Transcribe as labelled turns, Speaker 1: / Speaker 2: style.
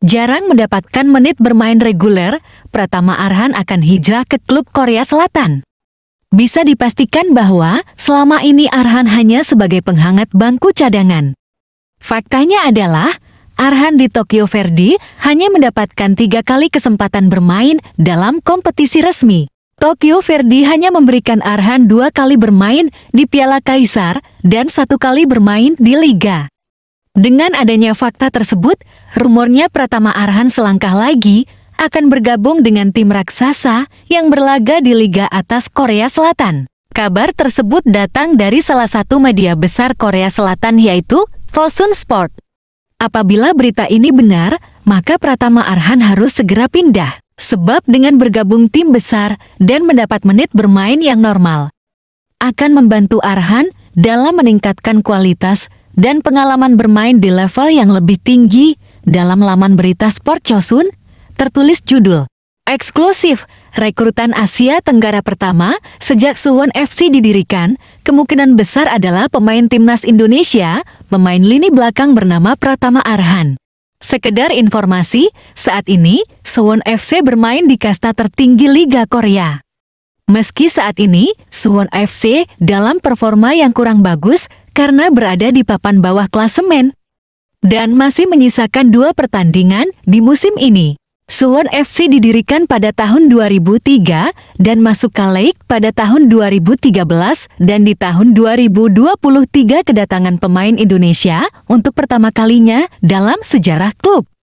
Speaker 1: Jarang mendapatkan menit bermain reguler, Pratama Arhan akan hijrah ke klub Korea Selatan. Bisa dipastikan bahwa selama ini Arhan hanya sebagai penghangat bangku cadangan. Faktanya adalah, Arhan di Tokyo Verdy hanya mendapatkan tiga kali kesempatan bermain dalam kompetisi resmi. Tokyo Verdy hanya memberikan Arhan dua kali bermain di Piala Kaisar dan satu kali bermain di Liga. Dengan adanya fakta tersebut, rumornya Pratama Arhan selangkah lagi akan bergabung dengan tim raksasa yang berlaga di Liga Atas Korea Selatan. Kabar tersebut datang dari salah satu media besar Korea Selatan yaitu Fosun Sport. Apabila berita ini benar, maka Pratama Arhan harus segera pindah. Sebab dengan bergabung tim besar dan mendapat menit bermain yang normal, akan membantu Arhan dalam meningkatkan kualitas dan pengalaman bermain di level yang lebih tinggi dalam laman berita Sport Chosun, tertulis judul, Eksklusif, rekrutan Asia Tenggara pertama sejak Suwon FC didirikan, kemungkinan besar adalah pemain timnas Indonesia, pemain lini belakang bernama Pratama Arhan. Sekedar informasi, saat ini Suwon FC bermain di kasta tertinggi Liga Korea. Meski saat ini Suwon FC dalam performa yang kurang bagus karena berada di papan bawah klasemen, dan masih menyisakan dua pertandingan di musim ini. Suwon FC didirikan pada tahun 2003 dan masuk k pada tahun 2013 dan di tahun 2023 kedatangan pemain Indonesia untuk pertama kalinya dalam sejarah klub.